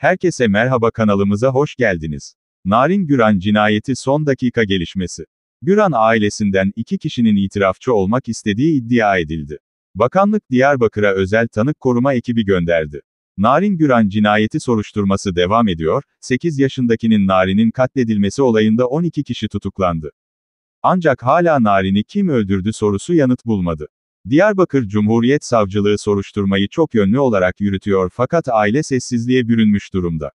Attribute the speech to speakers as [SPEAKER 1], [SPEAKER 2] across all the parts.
[SPEAKER 1] Herkese merhaba kanalımıza hoş geldiniz. Narin Güran cinayeti son dakika gelişmesi. Güran ailesinden iki kişinin itirafçı olmak istediği iddia edildi. Bakanlık Diyarbakır'a özel tanık koruma ekibi gönderdi. Narin Güran cinayeti soruşturması devam ediyor, 8 yaşındakinin Narin'in katledilmesi olayında 12 kişi tutuklandı. Ancak hala Narin'i kim öldürdü sorusu yanıt bulmadı. Diyarbakır Cumhuriyet Savcılığı soruşturmayı çok yönlü olarak yürütüyor fakat aile sessizliğe bürünmüş durumda.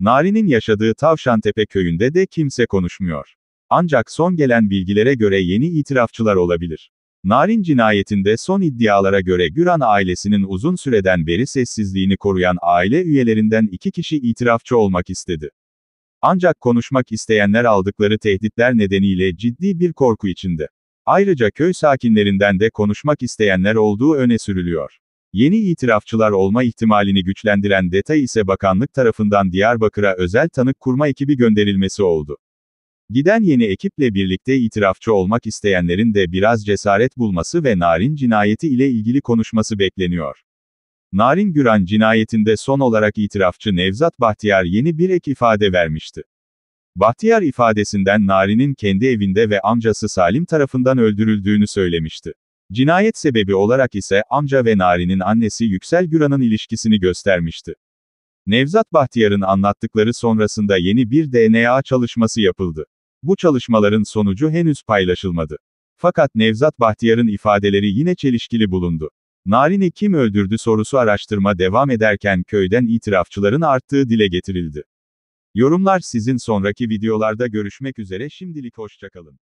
[SPEAKER 1] Nari'nin yaşadığı Tavşantepe köyünde de kimse konuşmuyor. Ancak son gelen bilgilere göre yeni itirafçılar olabilir. Narin cinayetinde son iddialara göre Güran ailesinin uzun süreden beri sessizliğini koruyan aile üyelerinden iki kişi itirafçı olmak istedi. Ancak konuşmak isteyenler aldıkları tehditler nedeniyle ciddi bir korku içinde. Ayrıca köy sakinlerinden de konuşmak isteyenler olduğu öne sürülüyor. Yeni itirafçılar olma ihtimalini güçlendiren detay ise bakanlık tarafından Diyarbakır'a özel tanık kurma ekibi gönderilmesi oldu. Giden yeni ekiple birlikte itirafçı olmak isteyenlerin de biraz cesaret bulması ve Narin cinayeti ile ilgili konuşması bekleniyor. Narin Güran cinayetinde son olarak itirafçı Nevzat Bahtiyar yeni bir ek ifade vermişti. Bahtiyar ifadesinden Nari'nin kendi evinde ve amcası Salim tarafından öldürüldüğünü söylemişti. Cinayet sebebi olarak ise amca ve Nari'nin annesi Yüksel Güran'ın ilişkisini göstermişti. Nevzat Bahtiyar'ın anlattıkları sonrasında yeni bir DNA çalışması yapıldı. Bu çalışmaların sonucu henüz paylaşılmadı. Fakat Nevzat Bahtiyar'ın ifadeleri yine çelişkili bulundu. Narin'i kim öldürdü sorusu araştırma devam ederken köyden itirafçıların arttığı dile getirildi. Yorumlar sizin sonraki videolarda görüşmek üzere şimdilik hoşçakalın.